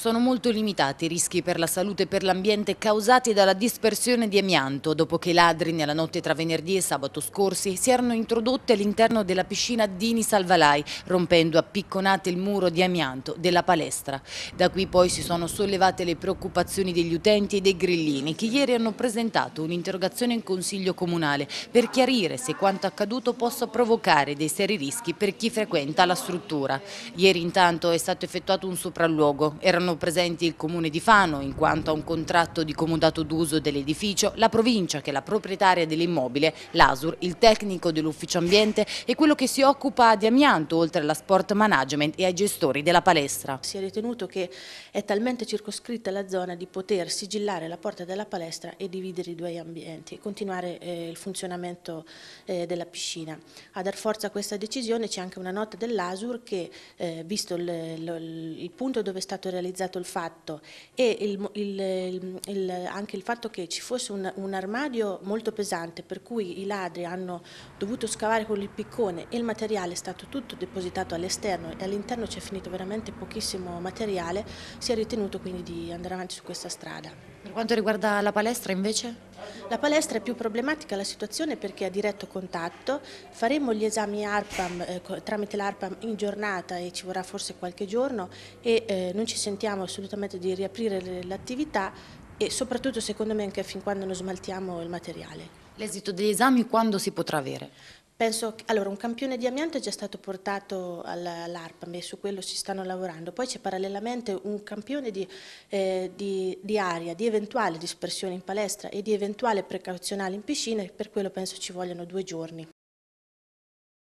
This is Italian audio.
Sono molto limitati i rischi per la salute e per l'ambiente causati dalla dispersione di amianto dopo che i ladri nella notte tra venerdì e sabato scorsi si erano introdotti all'interno della piscina Dini Salvalai, rompendo a picconate il muro di amianto della palestra. Da qui poi si sono sollevate le preoccupazioni degli utenti e dei grillini che ieri hanno presentato un'interrogazione in Consiglio Comunale per chiarire se quanto accaduto possa provocare dei seri rischi per chi frequenta la struttura. Ieri intanto è stato effettuato un sopralluogo, erano saranno presenti il Comune di Fano in quanto a un contratto di comodato d'uso dell'edificio, la provincia che è la proprietaria dell'immobile, l'ASUR, il tecnico dell'ufficio ambiente e quello che si occupa di amianto oltre alla sport management e ai gestori della palestra. Si è ritenuto che è talmente circoscritta la zona di poter sigillare la porta della palestra e dividere i due ambienti e continuare eh, il funzionamento eh, della piscina. A dar forza a questa decisione c'è anche una nota dell'ASUR che, eh, visto il, il punto dove è stato realizzato analizzato il fatto e il, il, il, anche il fatto che ci fosse un, un, armadio molto pesante per cui i ladri hanno dovuto scavare con il piccone e il materiale è stato tutto depositato all'esterno e all'interno c'è finito veramente pochissimo materiale, si è ritenuto quindi di andare avanti su questa strada. Per quanto riguarda la palestra invece? La palestra è più problematica la situazione perché a diretto contatto faremo gli esami ARPAM eh, tramite l'ARPAM in giornata e ci vorrà forse qualche giorno e eh, non ci sentiamo assolutamente di riaprire l'attività e soprattutto secondo me anche fin quando non smaltiamo il materiale. L'esito degli esami quando si potrà avere? Penso, allora, un campione di amianto è già stato portato all'ARPA e su quello si stanno lavorando, poi c'è parallelamente un campione di, eh, di, di, aria, di eventuale dispersione in palestra e di eventuale precauzionale in piscina e per quello penso ci vogliano due giorni.